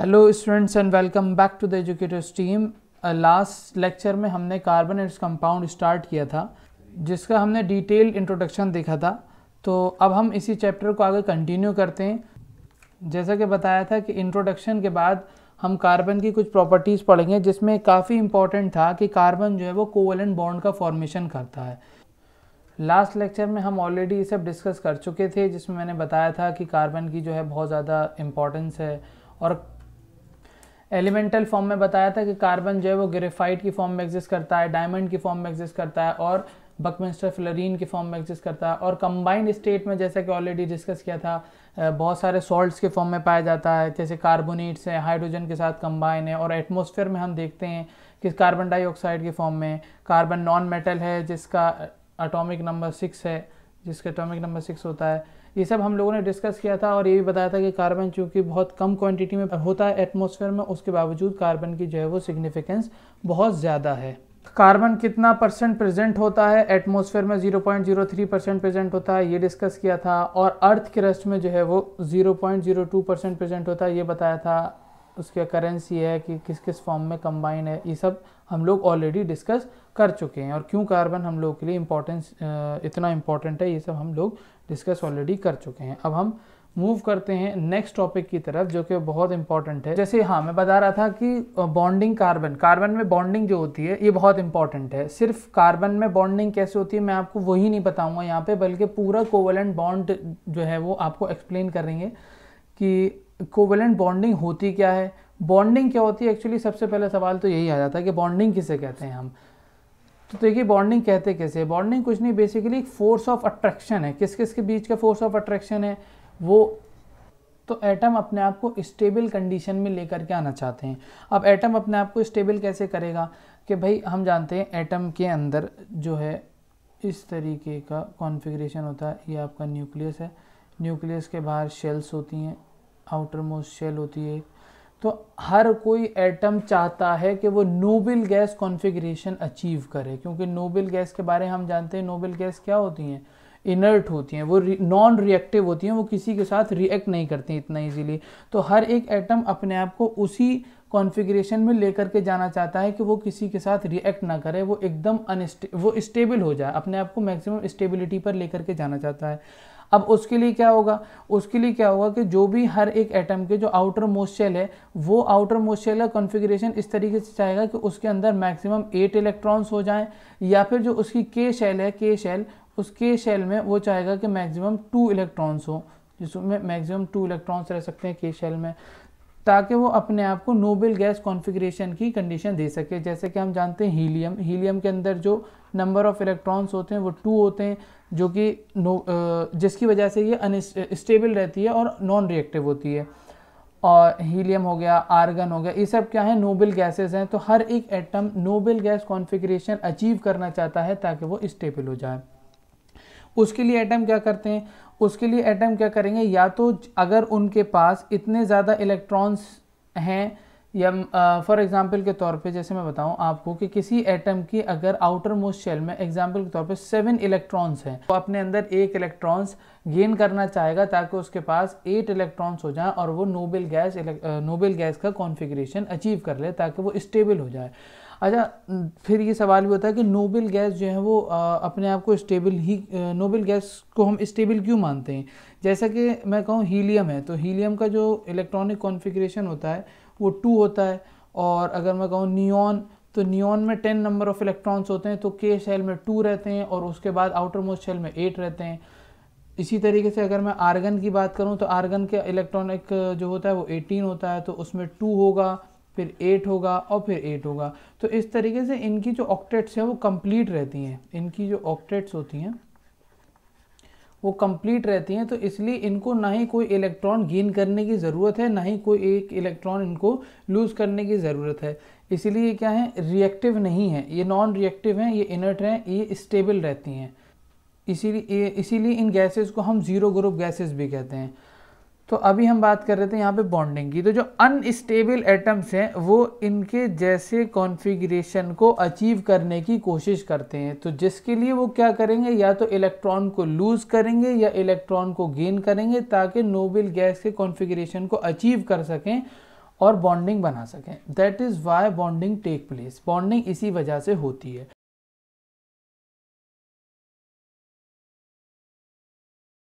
hello students and welcome back to the educators team last lecture में हमने carbon and compound start किया था जिसका हमने डिटेल इंट्रोडक्शन देखा था तो अब हम इसी चैप्टर को आगे कंटिन्यू करते हैं जैसा कि बताया था कि इंट्रोडक्शन के बाद हम कार्बन की कुछ प्रॉपर्टीज़ पढ़ेंगे जिसमें काफ़ी इंपॉर्टेंट था कि कार्बन जो है वो कोवलन बॉन्ड का फॉर्मेशन करता है लास्ट लेक्चर में हम ऑलरेडी ये सब डिस्कस कर चुके थे जिसमें मैंने बताया था कि कार्बन की जो है बहुत ज़्यादा इम्पोर्टेंस है और एलिमेंटल फॉर्म में बताया था कि कार्बन जो है वो ग्रेफाइट की फॉर्म में एग्जिस्ट करता है डायमंड की फॉर्म में एग्जिस्ट करता है और बकमिस्टर फ्लोरीन की फॉर्म में एग्जिस्ट करता है और कंबाइंड स्टेट में जैसा कि ऑलरेडी डिस्कस किया था बहुत सारे सॉल्ट्स के फॉर्म में पाया जाता है जैसे कार्बोनेट्स हैं हाइड्रोजन के साथ कंबाइन है और एटमोसफेयर में हम देखते हैं कि कार्बन डाइऑक्साइड के फॉर्म में कार्बन नॉन मेटल है जिसका अटोमिक नंबर सिक्स है जिसका अटोमिक नंबर सिक्स होता है ये सब हम लोगों ने डिस्कस किया था और ये भी बताया था कि कार्बन चूँकि बहुत कम क्वांटिटी में होता है एटमॉस्फेयर में उसके बावजूद कार्बन की जो है वो सिग्निफिकेंस बहुत ज़्यादा है कार्बन कितना परसेंट प्रेजेंट होता है एटमॉस्फेयर में 0.03 परसेंट प्रेजेंट होता है ये डिस्कस किया था और अर्थ के में जो है वो 0.02 परसेंट प्रेजेंट होता है ये बताया था उसकी करेंसी है कि किस किस फॉर्म में कंबाइन है ये सब हम लोग ऑलरेडी डिस्कस कर चुके हैं और क्यों कार्बन हम लोग के लिए इम्पोर्टेंस इतना इम्पोर्टेंट है ये सब हम लोग डिस्कस ऑलरेडी कर चुके हैं अब हम मूव करते हैं नेक्स्ट टॉपिक की तरफ जो कि बहुत इंपॉर्टेंट है जैसे हाँ मैं बता रहा था कि बॉन्डिंग कार्बन कार्बन में बॉन्डिंग जो होती है ये बहुत इंपॉर्टेंट है सिर्फ कार्बन में बॉन्डिंग कैसे होती है मैं आपको वही नहीं बताऊंगा यहाँ पे बल्कि पूरा कोवलेंट बॉन्ड जो है वो आपको एक्सप्लेन करेंगे कि कोवेलेंट बॉन्डिंग होती क्या है बॉन्डिंग क्या होती है एक्चुअली सबसे पहले सवाल तो यही आ जाता है कि बॉन्डिंग किसे कहते हैं हम तो देखिए बॉन्डिंग कहते कैसे बॉन्डिंग कुछ नहीं बेसिकली एक फोर्स ऑफ अट्रैक्शन है किस किस के बीच का फोर्स ऑफ अट्रैक्शन है वो तो एटम अपने आप को स्टेबल कंडीशन में लेकर के आना चाहते हैं अब एटम अपने आप को स्टेबल कैसे करेगा कि भाई हम जानते हैं एटम के अंदर जो है इस तरीके का कॉन्फ़िगरेशन होता है ये आपका न्यूक्लियस है न्यूक्लियस के बाहर शेल्स होती हैं आउटर मोस्ट शेल होती है तो हर कोई एटम चाहता है कि वो नोबल गैस कॉन्फ़िगरेशन अचीव करे क्योंकि नोबल गैस के बारे में हम जानते हैं नोबल गैस क्या होती हैं इनर्ट होती हैं वो नॉन रिएक्टिव होती हैं वो किसी के साथ रिएक्ट नहीं करती इतना इजीली तो हर एक एटम अपने आप को उसी कॉन्फ़िगरेशन में लेकर के जाना चाहता है कि वो किसी के साथ रिएक्ट ना करे वो एकदम अनस्टे वो स्टेबल हो जाए अपने आप को मैक्सिमम स्टेबिलिटी पर लेकर के जाना चाहता है अब उसके लिए क्या होगा उसके लिए क्या होगा कि जो भी हर एक एटम के जो आउटर मोस्ट है वो आउटर मोस्ट का कॉन्फ़िगरेशन इस तरीके से चाहेगा कि उसके अंदर मैक्सिमम एट इलेक्ट्रॉन्स हो जाएं या फिर जो उसकी के शेल है के शेल उस के शेल में वो चाहेगा कि मैक्सिमम टू इलेक्ट्रॉन्स हो जिसमें मैक्सिमम टू इलेक्ट्रॉन्स रह सकते हैं के शेल में ताकि वो अपने आप को नोबल गैस कॉन्फ़िगरेशन की कंडीशन दे सके जैसे कि हम जानते हैं हीलियम हीलियम के अंदर जो नंबर ऑफ़ इलेक्ट्रॉन्स होते हैं वो टू होते हैं जो कि नो जिसकी वजह से ये अनस्टेबल रहती है और नॉन रिएक्टिव होती है और हीलियम हो गया आर्गन हो गया ये सब क्या है नोबल गैसेस हैं तो हर एक atom noble gas configuration achieve करना चाहता है ताकि वो स्टेबल हो जाए उसके लिए एटम क्या करते हैं उसके लिए एटम क्या करेंगे या तो अगर उनके पास इतने ज़्यादा इलेक्ट्रॉन्स हैं या फॉर एग्ज़ाम्पल के तौर पे जैसे मैं बताऊं आपको कि किसी एटम की अगर आउटर मोस्ट शेल में एग्जाम्पल के तौर पे सेवन इलेक्ट्रॉन्स हैं तो अपने अंदर एक इलेक्ट्रॉन्स गेन करना चाहेगा ताकि उसके पास एट इलेक्ट्रॉन्स हो जाएं और वो नोबेल गैस नोबेल गैस का कॉन्फिग्रेशन अचीव कर ले ताकि वो स्टेबल हो जाए अच्छा फिर ये सवाल भी होता है कि नोबल गैस जो है वो आ, अपने आप को स्टेबल ही नोबल गैस को हम स्टेबल क्यों मानते हैं जैसा कि मैं कहूँ हीलियम है तो हीलियम का जो इलेक्ट्रॉनिक कॉन्फिग्रेशन होता है वो टू होता है और अगर मैं कहूँ नियॉन तो नियॉन में टेन नंबर ऑफ इलेक्ट्रॉन्स होते हैं तो के शेल में टू रहते हैं और उसके बाद आउटर मोस्ट शेल में एट रहते हैं इसी तरीके से अगर मैं आर्गन की बात करूं तो आर्गन के इलेक्ट्रॉनिक जो होता है वो 18 होता है तो उसमें टू होगा फिर एट होगा और फिर एट होगा तो इस तरीके से इनकी जो ऑक्टेट्स हैं वो कंप्लीट रहती हैं इनकी जो ऑक्टेट्स होती हैं वो कंप्लीट रहती हैं तो इसलिए इनको ना ही कोई इलेक्ट्रॉन गेन करने की ज़रूरत है ना ही कोई एक इलेक्ट्रॉन इनको लूज़ करने की ज़रूरत है इसीलिए क्या है रिएक्टिव नहीं है ये नॉन रिएक्टिव हैं ये इनर्ट हैं ये स्टेबल रहती हैं इसीलिए इसीलिए इन गैसेस को हम ज़ीरो ग्रुप गैसेस भी कहते हैं तो अभी हम बात कर रहे थे यहाँ पे बॉन्डिंग की तो जो अनस्टेबल एटम्स हैं वो इनके जैसे कॉन्फ़िगरेशन को अचीव करने की कोशिश करते हैं तो जिसके लिए वो क्या करेंगे या तो इलेक्ट्रॉन को लूज़ करेंगे या इलेक्ट्रॉन को गेन करेंगे ताकि नोबेल गैस के कॉन्फ़िगरेशन को अचीव कर सकें और बॉन्डिंग बना सकें that is why bonding take place bonding इसी वजह से होती है